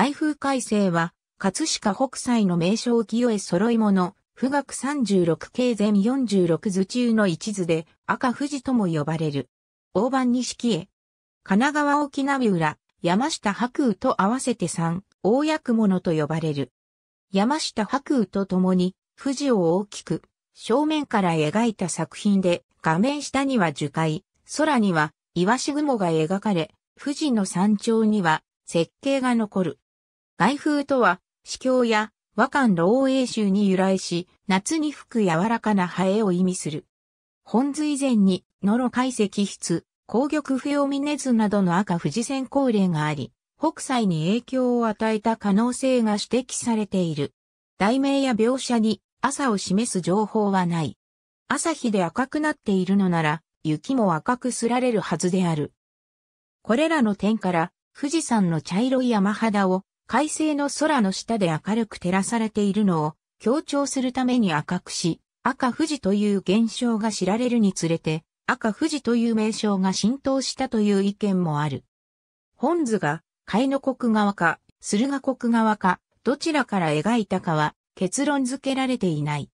内風改正は、葛飾北斎の名称清え揃い物、富岳36経全46図中の一図で赤富士とも呼ばれる。大判錦絵。神奈川沖波浦、山下白雨と合わせて3、大役物と呼ばれる。山下白雨と共に、富士を大きく、正面から描いた作品で、画面下には樹海、空には、イワシ雲が描かれ、富士の山頂には、設計が残る。外風とは、死境や和漢老英州に由来し、夏に吹く柔らかなハエを意味する。本図以前に、野呂海石筆、紅玉フェオミネズなどの赤富士線光例があり、北斎に影響を与えた可能性が指摘されている。題名や描写に朝を示す情報はない。朝日で赤くなっているのなら、雪も赤くすられるはずである。これらの点から、富士山の茶色い山肌を快晴の空の下で明るく照らされているのを強調するために赤くし、赤富士という現象が知られるにつれて、赤富士という名称が浸透したという意見もある。本図が、海の国側か、駿河国側か、どちらから描いたかは結論付けられていない。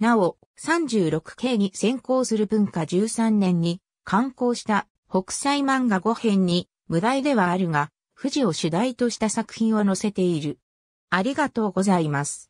なお、36系に先行する文化13年に刊行した北斎漫画5編に無題ではあるが、富士を主題とした作品を載せている。ありがとうございます。